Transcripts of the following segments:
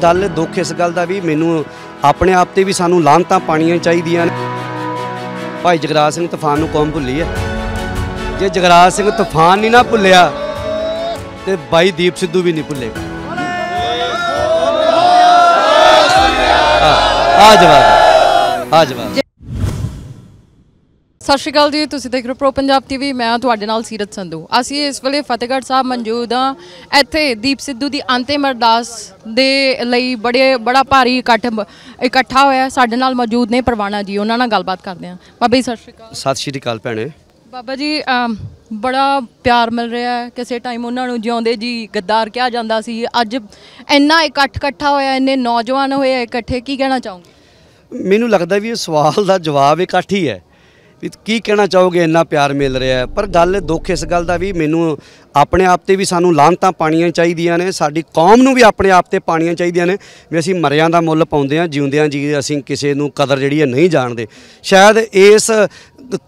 ਦਲ ਦੁੱਖ ਇਸ ਗੱਲ ਦਾ ਵੀ ਮੈਨੂੰ ਆਪਣੇ ਆਪ ਤੇ ਵੀ ਸਾਨੂੰ ਲਾਂਤਾਂ ਪਾਣੀਆਂ ਚਾਹੀਦੀਆਂ ਭਾਈ ਜਗਰਾਜ ਸਿੰਘ ਤੂਫਾਨ ਨੂੰ ਕੌਮ ਭੁੱਲੀ ਹੈ ਜੇ ਜਗਰਾਜ ਸਿੰਘ ਤੂਫਾਨ ਨਹੀਂ ਨਾ ਭੁੱਲਿਆ ਤੇ ਬਾਈ ਦੀਪ ਸਿੱਧੂ ਵੀ ਨਹੀਂ ਭੁੱਲੇਗਾ ਆ ਜਵਾਬ ਆ ਜਵਾਬ ਸਤਿ ਸ਼੍ਰੀ ਅਕਾਲ ਜੀ ਤੁਸੀਂ ਦੇਖ ਰਹੇ ਪ੍ਰੋ ਪੰਜਾਬ ਟੀਵੀ ਮੈਂ ਤੁਹਾਡੇ ਨਾਲ ਸੀਰਤ ਸੰਧੂ ਅਸੀਂ ਇਸ ਵੇਲੇ ਫਤਿਹਗੜ੍ਹ ਸਾਹਿਬ ਮੌਜੂਦ ਹਾਂ ਇੱਥੇ ਦੀਪ ਸਿੱਧੂ ਦੀ ਅੰਤਿਮ ਅਰਦਾਸ ਦੇ ਲਈ ਬੜੇ ਬੜਾ ਭਾਰੀ ਇਕੱਠ ਇਕੱਠਾ ਹੋਇਆ ਸਾਡੇ ਨਾਲ ਮੌਜੂਦ ਨੇ ਪਰਵਾਣਾ ਜੀ ਉਹਨਾਂ ਨਾਲ ਗੱਲਬਾਤ ਕਰਦੇ ਹਾਂ ਬਾਬਾ ਜੀ ਸਤਿ ਸ਼੍ਰੀ ਅਕਾਲ ਸਤਿ ਸ਼੍ਰੀ ਅਕਾਲ ਭੈਣੇ ਬਾਬਾ ਜੀ ਬੜਾ ਪਿਆਰ ਮਿਲ ਰਿਹਾ ਹੈ ਕਿਸੇ ਟਾਈਮ ਉਹਨਾਂ ਨੂੰ ਜਿਉਂਦੇ ਜੀ ਗੱਦਾਰ ਕਿਹਾ ਜਾਂਦਾ ਸੀ ਅੱਜ ਇੰਨਾ ਇਕੱਠ ਇਕੱਠਾ ਹੋਇਆ ਇੰਨੇ ਨੌਜਵਾਨ ਹੋਏ ਇਕੱਠੇ ਕੀ ਕਹਿਣਾ ਚਾਹੋਗੇ ਮੈਨੂੰ ਲੱਗਦਾ ਵੀ ਇਹ ਸਵਾਲ ਦਾ ਜਵਾਬ ਇਕੱਠ ਹੀ ਹੈ ਵੀ ਕੀ ਕਹਿਣਾ ਚਾਹੋਗੇ ਇੰਨਾ ਪਿਆਰ ਮਿਲ ਰਿਹਾ ਪਰ ਗੱਲ ਦੁੱਖ ਇਸ ਗੱਲ ਦਾ ਵੀ ਮੈਨੂੰ ਆਪਣੇ ਆਪ ਤੇ ਵੀ ਸਾਨੂੰ ਲਾਂਤਾਂ ਪਾਣੀਆਂ ਚਾਹੀਦੀਆਂ ਨੇ ਸਾਡੀ ਕੌਮ ਨੂੰ ਵੀ ਆਪਣੇ ਆਪ ਤੇ ਪਾਣੀਆਂ ਚਾਹੀਦੀਆਂ ਨੇ ਵੀ ਅਸੀਂ ਮਰਿਆਂ ਦਾ ਮੁੱਲ ਪਾਉਂਦੇ ਆ ਜਿਉਂਦਿਆਂ ਜੀ ਅਸੀਂ ਕਿਸੇ ਨੂੰ ਕਦਰ ਜਿਹੜੀ ਹੈ ਨਹੀਂ ਜਾਣਦੇ ਸ਼ਾਇਦ ਇਸ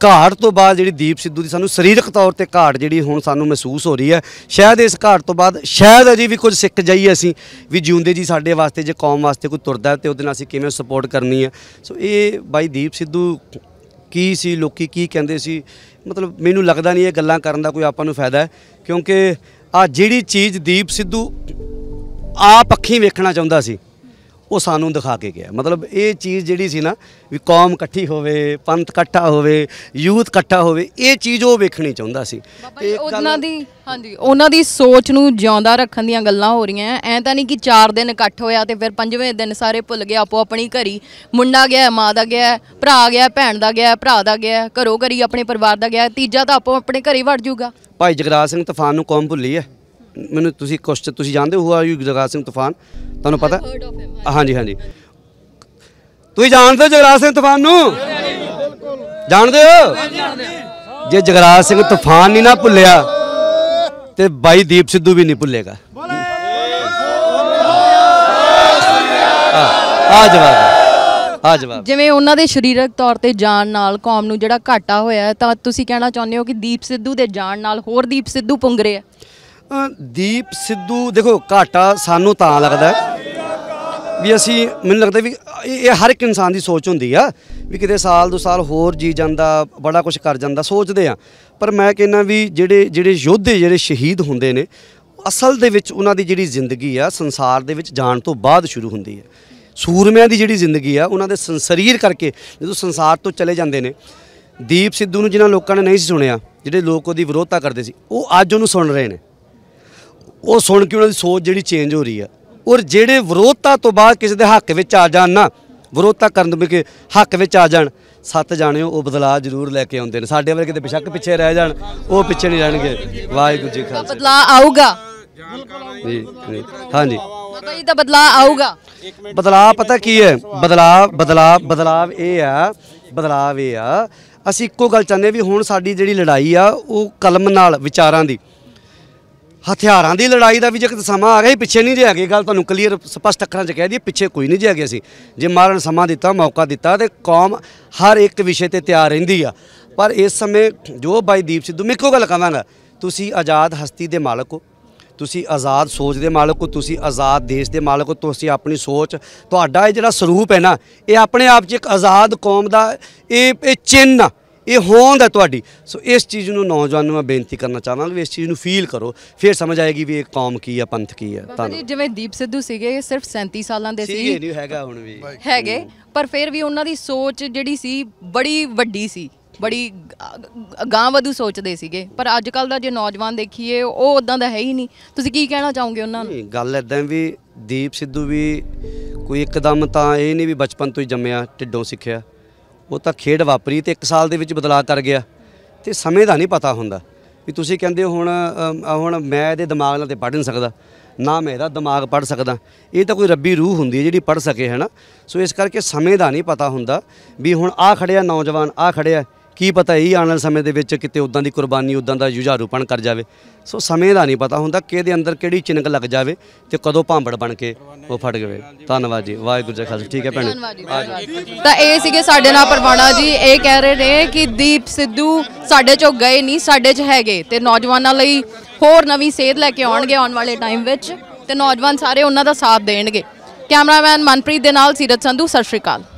ਘਾਟ ਤੋਂ ਬਾਅਦ ਜਿਹੜੀ ਦੀਪ ਸਿੱਧੂ ਦੀ ਸਾਨੂੰ ਸਰੀਰਕ ਤੌਰ ਤੇ ਘਾਟ ਜਿਹੜੀ ਹੁਣ ਸਾਨੂੰ ਮਹਿਸੂਸ ਹੋ ਰਹੀ ਹੈ ਸ਼ਾਇਦ ਇਸ ਘਾਟ ਤੋਂ ਬਾਅਦ ਸ਼ਾਇਦ ਅਜੇ ਵੀ ਕੁਝ ਸਿੱਖ ਜਾਈਏ ਅਸੀਂ ਵੀ ਜਿਉਂਦੇ ਜੀ ਸਾਡੇ ਵਾਸਤੇ ਜੇ ਕੌਮ ਵਾਸਤੇ ਕੋਈ ਤੁਰਦਾ ਤੇ ਉਹਦੇ ਨਾਲ ਅਸੀਂ ਕਿਵੇਂ ਸਪੋਰਟ ਕਰਨੀ ਹੈ ਸੋ ਇਹ ਬਾਈ ਦੀਪ ਸਿੱਧੂ ਕੀ ਸੀ ਲੋਕੀ ਕੀ ਕਹਿੰਦੇ ਸੀ ਮਤਲਬ ਮੈਨੂੰ ਲੱਗਦਾ ਨਹੀਂ ਇਹ ਗੱਲਾਂ ਕਰਨ ਦਾ ਕੋਈ ਆਪਾਂ ਨੂੰ ਫਾਇਦਾ ਹੈ ਕਿਉਂਕਿ ਆ ਜਿਹੜੀ ਚੀਜ਼ ਦੀਪ ਸਿੱਧੂ ਆਪ ਅੱਖੀਂ ਵੇਖਣਾ ਚਾਹੁੰਦਾ ਸੀ ਉਹ ਸਾਨੂੰ ਦਿਖਾ ਕੇ ਗਿਆ ਮਤਲਬ ਇਹ ਚੀਜ਼ ਜਿਹੜੀ ਸੀ ਨਾ ਵੀ ਕੌਮ ਇਕੱਠੀ ਹੋਵੇ ਪੰਥ ਇਕੱਠਾ ਹੋਵੇ ਯੂਥ ਇਕੱਠਾ ਹੋਵੇ ਇਹ ਚੀਜ਼ ਉਹ ਵੇਖਣੀ ਚਾਹੁੰਦਾ ਸੀ ਤੇ ਉਹਨਾਂ ਦੀ ਹਾਂਜੀ ਉਹਨਾਂ ਦੀ ਸੋਚ ਨੂੰ ਜਿਉਂਦਾ ਰੱਖਣ ਦੀਆਂ ਗੱਲਾਂ ਹੋ ਰਹੀਆਂ ਐ ਤਾਂ ਨਹੀਂ ਕਿ 4 ਦਿਨ ਇਕੱਠ ਹੋਇਆ ਤੇ ਫਿਰ 5ਵੇਂ ਦਿਨ ਸਾਰੇ ਭੁੱਲ ਗਏ ਆਪੋ ਆਪਣੀ ਘਰੀ ਮੁੰਡਾ ਗਿਆ ਮਾਂ ਦਾ ਗਿਆ ਭਰਾ ਗਿਆ ਭੈਣ ਦਾ ਗਿਆ ਭਰਾ ਦਾ ਗਿਆ ਘਰੋ ਘਰੀ ਆਪਣੇ ਪਰਿਵਾਰ ਦਾ ਗਿਆ ਤੀਜਾ ਤਾਂ ਆਪੋ ਆਪਣੇ ਘਰੇ ਵੜ ਜਾਊਗਾ ਭਾਈ ਜਗਰਾਜ ਸਿੰਘ ਤੂਫਾਨ ਨੂੰ ਕੌਮ ਭੁੱਲੀ ਹੈ ਮੈਨੂੰ ਤੁਸੀਂ ਕੁਐਸਚਨ ਤੁਸੀਂ ਜਾਣਦੇ ਹੋ ਆ ਜਗਰਾਜ ਸਿੰਘ ਤੂਫਾਨ ਤੁਹਾਨੂੰ ਪਤਾ ਹਾਂਜੀ ਹਾਂਜੀ ਤੁਸੀਂ ਜਾਣਦੇ ਹੋ ਜਗਰਾਜ ਸਿੰਘ ਤੂਫਾਨ ਨੂੰ ਜਾਣਦੇ ਹੋ ਜੇ ਜਗਰਾਜ ਸਿੰਘ ਤੂਫਾਨ ਨਹੀਂ ਨਾ ਭੁੱਲਿਆ ਤੇ ਬਾਈ ਦੀਪ ਸਿੱਧੂ ਵੀ ਨਹੀਂ ਭੁੱਲੇਗਾ ਆ ਜਵਾਬ ਆ ਜਵਾਬ ਜਿਵੇਂ ਉਹਨਾਂ ਦੇ ਸਰੀਰਕ ਤੌਰ ਤੇ ਜਾਣ ਨਾਲ ਕੌਮ ਨੂੰ ਜਿਹੜਾ ਘਾਟਾ ਹੋਇਆ ਤਾਂ ਤੁਸੀਂ ਕਹਿਣਾ ਚਾਹੁੰਦੇ ਹੋ ਕਿ ਦੀਪ ਸਿੱਧੂ ਦੇ ਜਾਣ ਨਾਲ ਹੋਰ ਦੀਪ ਸਿੱਧੂ ਪੁੰਗਰੇ ਆ ਦੀਪ ਸਿੱਧੂ ਦੇਖੋ ਘਾਟਾ ਸਾਨੂੰ ਤਾਂ ਲੱਗਦਾ ਵੀ ਅਸੀਂ ਮੈਨੂੰ ਲੱਗਦਾ ਵੀ ਇਹ ਹਰ ਇੱਕ ਇਨਸਾਨ ਦੀ ਸੋਚ ਹੁੰਦੀ ਆ ਵੀ ਕਿਤੇ ਸਾਲ ਦੋ ਸਾਲ ਹੋਰ ਜੀ ਜਾਂਦਾ ਬੜਾ ਕੁਝ ਕਰ ਜਾਂਦਾ ਸੋਚਦੇ ਆ ਪਰ ਮੈਂ ਕਹਿੰਨਾ ਵੀ ਜਿਹੜੇ ਜਿਹੜੇ ਯੋਧੇ ਜਿਹੜੇ ਸ਼ਹੀਦ ਹੁੰਦੇ ਨੇ ਅਸਲ ਦੇ ਵਿੱਚ ਉਹਨਾਂ ਦੀ ਜਿਹੜੀ ਜ਼ਿੰਦਗੀ ਆ ਸੰਸਾਰ ਦੇ ਵਿੱਚ ਜਾਣ ਤੋਂ ਬਾਅਦ ਸ਼ੁਰੂ ਹੁੰਦੀ ਹੈ ਸੂਰਮਿਆਂ ਦੀ ਜਿਹੜੀ ਜ਼ਿੰਦਗੀ ਆ ਉਹਨਾਂ ਦੇ ਸੰਸਰੀਰ ਕਰਕੇ ਜਦੋਂ ਸੰਸਾਰ ਤੋਂ ਚਲੇ ਜਾਂਦੇ ਨੇ ਦੀਪ ਸਿੱਧੂ ਨੂੰ ਜਿਨ੍ਹਾਂ ਲੋਕਾਂ ਨੇ ਨਹੀਂ ਸੁਣਿਆ ਜਿਹੜੇ ਲੋਕ ਉਹਦੀ ਵਿਰੋਧਤਾ ਕਰਦੇ ਸੀ ਉਹ ਅੱਜ ਉਹਨੂੰ ਸੁਣ ਰਹੇ ਨੇ ਉਹ ਸੁਣ ਕੇ ਉਹਨਾਂ ਦੀ ਸੋਚ ਜਿਹੜੀ ਚੇਂਜ ਹੋ ਰਹੀ ਆ ਔਰ ਜਿਹੜੇ ਵਿਰੋਧਤਾ ਤੋਂ ਬਾਅਦ ਕਿਸੇ ਦੇ ਹੱਕ ਵਿੱਚ ਆ ਜਾਣ ਨਾ ਵਿਰੋਧਤਾ ਕਰਨ ਦੇ ਹੱਕ ਵਿੱਚ ਆ ਜਾਣ ਸੱਤ ਜਾਣੇ ਉਹ ਬਦਲਾਅ ਜ਼ਰੂਰ ਲੈ ਕੇ ਆਉਂਦੇ ਨੇ ਸਾਡੇ ਵਰਗੇ ਤੇ ਬਿਸ਼ੱਕ ਪਿੱਛੇ ਰਹਿ ਜਾਣ ਉਹ ਪਿੱਛੇ ਨਹੀਂ ਰਹਿਣਗੇ ਵਾਹਿਗੁਰੂ ਜੀ ਖਾਲਸਾ ਬਦਲਾਅ ਆਊਗਾ ਜੀ ਹਾਂਜੀ ਬਾਬਾ ਜੀ ਦਾ ਬਦਲਾਅ ਆਊਗਾ ਬਦਲਾਅ ਪਤਾ ਕੀ ਹੈ ਬਦਲਾਅ ਬਦਲਾਅ ਬਦਲਾਅ ਇਹ ਆ ਬਦਲਾਅ ਇਹ ਆ ਅਸੀਂ ਇੱਕੋ ਗੱਲ ਚਾਹੁੰਦੇ ਵੀ ਹੁਣ ਸਾਡੀ ਜਿਹੜੀ ਲੜਾਈ ਆ ਉਹ ਕਲਮ ਨਾਲ ਵਿਚਾਰਾਂ ਦੀ ਹਥਿਆਰਾਂ ਦੀ ਲੜਾਈ ਦਾ ਵੀ ਜੇ ਕਿਤੇ ਸਮਾਂ ਆ ਗਿਆ ਪਿੱਛੇ ਨਹੀਂ ਰਿਹਾ ਗੱਲ ਤੁਹਾਨੂੰ ਕਲੀਅਰ ਸਪਸ਼ਟ ਅੱਖਰਾਂ 'ਚ ਕਹਿ ਦਈਏ ਪਿੱਛੇ ਕੋਈ ਨਹੀਂ ਗਿਆ ਸੀ ਜੇ ਮਾਰਨ ਸਮਾਂ ਦਿੱਤਾ ਮੌਕਾ ਦਿੱਤਾ ਤੇ ਕੌਮ ਹਰ ਇੱਕ ਵਿਸ਼ੇ ਤੇ ਤਿਆਰ ਰਹਿੰਦੀ ਆ ਪਰ ਇਸ ਸਮੇਂ ਜੋ ਬਾਈ ਦੀਪ ਸਿੱਧੂ ਮੈਂ ਇੱਕੋ ਗੱਲ ਕਹਾਂਗਾ ਤੁਸੀਂ ਆਜ਼ਾਦ ਹਸਤੀ ਦੇ ਮਾਲਕ ਹੋ ਤੁਸੀਂ ਆਜ਼ਾਦ ਸੋਚ ਦੇ ਮਾਲਕ ਹੋ ਤੁਸੀਂ ਆਜ਼ਾਦ ਦੇਸ਼ ਦੇ ਮਾਲਕ ਹੋ ਤੁਸੀਂ ਆਪਣੀ ਸੋਚ ਤੁਹਾਡਾ ਇਹ ਜਿਹੜਾ ਸਰੂਪ ਹੈ ਨਾ ਇਹ ਆਪਣੇ ਆਪ 'ਚ ਇੱਕ ਆਜ਼ਾਦ ਕੌਮ ਦਾ ਇਹ ਇਹ ਚਿੰਨ੍ਹ ਇਹ ਹੋਂਦ ਹੈ ਤੁਹਾਡੀ ਸੋ ਇਸ ਚੀਜ਼ ਨੂੰ ਨੌਜਵਾਨ ਨੂੰ ਮੈਂ ਬੇਨਤੀ ਕਰਨਾ ਚਾਹਨਾ ਵੀ ਇਸ ਚੀਜ਼ ਨੂੰ ਫੀਲ ਕਰੋ ਫਿਰ ਸਮਝ ਆਏਗੀ ਵੀ ਇਹ ਕੌਮ ਕੀ ਹੈ ਪੰਥ ਕੀ ਹੈ ਬਾਬਾ ਜੀ ਜਿਵੇਂ ਦੀਪ ਸਿੱਧੂ ਸੀਗੇ ਸਿਰਫ 37 ਸਾਲਾਂ ਦੇ ਸੀ ਨਹੀਂ ਹੈਗਾ ਹੁਣ ਵੀ ਹੈਗੇ ਪਰ ਫਿਰ ਵੀ ਉਹਨਾਂ ਦੀ ਸੋਚ ਜਿਹੜੀ ਸੀ ਬੜੀ ਵੱਡੀ ਸੀ ਬੜੀ ਵਧੂ ਸੋਚਦੇ ਸੀਗੇ ਪਰ ਅੱਜ ਕੱਲ ਦਾ ਜੇ ਨੌਜਵਾਨ ਦੇਖੀਏ ਉਹ ਉਦਾਂ ਦਾ ਹੈ ਹੀ ਨਹੀਂ ਤੁਸੀਂ ਕੀ ਕਹਿਣਾ ਚਾਹੋਗੇ ਉਹਨਾਂ ਨੂੰ ਗੱਲ ਐਦਾਂ ਵੀ ਦੀਪ ਸਿੱਧੂ ਵੀ ਕੋਈ ਇੱਕਦਮ ਤਾਂ ਇਹ ਨਹੀਂ ਵੀ ਬਚਪਨ ਤੋਂ ਹੀ ਜੰਮਿਆ ਟਿੱਡੋਂ ਸਿੱਖਿਆ ਉਹ ਤਾਂ ਖੇਡ ਵਾਪਰੀ ਤੇ 1 ਸਾਲ ਦੇ ਵਿੱਚ ਬਦਲਾਅ ਕਰ ਗਿਆ ਤੇ ਸਮੇਂ ਦਾ ਨਹੀਂ ਪਤਾ ਹੁੰਦਾ ਵੀ ਤੁਸੀਂ ਕਹਿੰਦੇ ਹੁਣ ਹੁਣ ਮੈਂ ਇਹਦੇ ਦਿਮਾਗ ਨਾਲ ਤੇ ਪੜ੍ਹ ਨਹੀਂ ਸਕਦਾ ਨਾ ਮੈਂ ਇਹਦਾ ਦਿਮਾਗ ਪੜ੍ਹ ਸਕਦਾ ਇਹ ਤਾਂ ਕੋਈ ਰੱਬੀ ਰੂਹ ਹੁੰਦੀ ਹੈ ਜਿਹੜੀ ਪੜ੍ਹ ਸਕੇ ਹੈ ਨਾ ਸੋ ਇਸ ਕਰਕੇ ਸਮੇਂ ਦਾ ਨਹੀਂ ਪਤਾ ਹੁੰਦਾ ਵੀ ਹੁਣ ਆ ਖੜਿਆ ਨੌਜਵਾਨ ਆ ਖੜਿਆ ਕੀ ਪਤਾ ਇਹ ਆਉਣ ਵਾਲੇ ਸਮੇਂ ਦੇ ਵਿੱਚ ਕਿਤੇ ਉਦਾਂ ਦੀ ਕੁਰਬਾਨੀ ਉਦਾਂ ਦਾ ਜੁਝਾਰੂਪਣ ਕਰ ਜਾਵੇ ਸੋ ਸਮੇਂ ਦਾ ਨਹੀਂ ਪਤਾ ਹੁੰਦਾ ਕਿਹਦੇ ਅੰਦਰ ਕਿਹੜੀ ਚਿੰਗ ਲੱਗ ਜਾਵੇ ਤੇ ਕਦੋਂ ਭਾਂਬੜ ਬਣ ਕੇ ਉਹ ਫਟ ਗਵੇ ਧੰਨਵਾਦ ਜੀ ਵਾਹਿਗੁਰੂ ਜੀ ਖਾਲਸਾ ਠੀਕ ਹੈ ਭੈਣ ਤਾਂ ਇਹ ਸੀਗੇ ਸਾਡੇ ਨਾਲ ਪਰਵਾਣਾ ਜੀ ਇਹ ਕਹਿ ਰਹੇ ਨੇ ਕਿ ਦੀਪ ਸਿੱਧੂ ਸਾਡੇ ਚੋਂ ਗਏ ਨਹੀਂ ਸਾਡੇ 'ਚ ਹੈਗੇ ਤੇ ਨੌਜਵਾਨਾਂ ਲਈ ਹੋਰ ਨਵੀਂ ਸੇਧ ਲੈ ਕੇ ਆਉਣਗੇ ਆਉਣ ਵਾਲੇ ਟਾਈਮ ਵਿੱਚ ਤੇ ਨੌਜਵਾਨ ਸਾਰੇ ਉਹਨਾਂ ਦਾ ਸਾਥ ਦੇਣਗੇ ਕੈਮਰਾਮੈਨ ਮਨਪ੍ਰੀਤ ਦੇ ਨਾਲ ਸੀਰਤ ਸੰਧੂ ਸਤਿ ਸ਼੍ਰੀ ਅਕਾਲ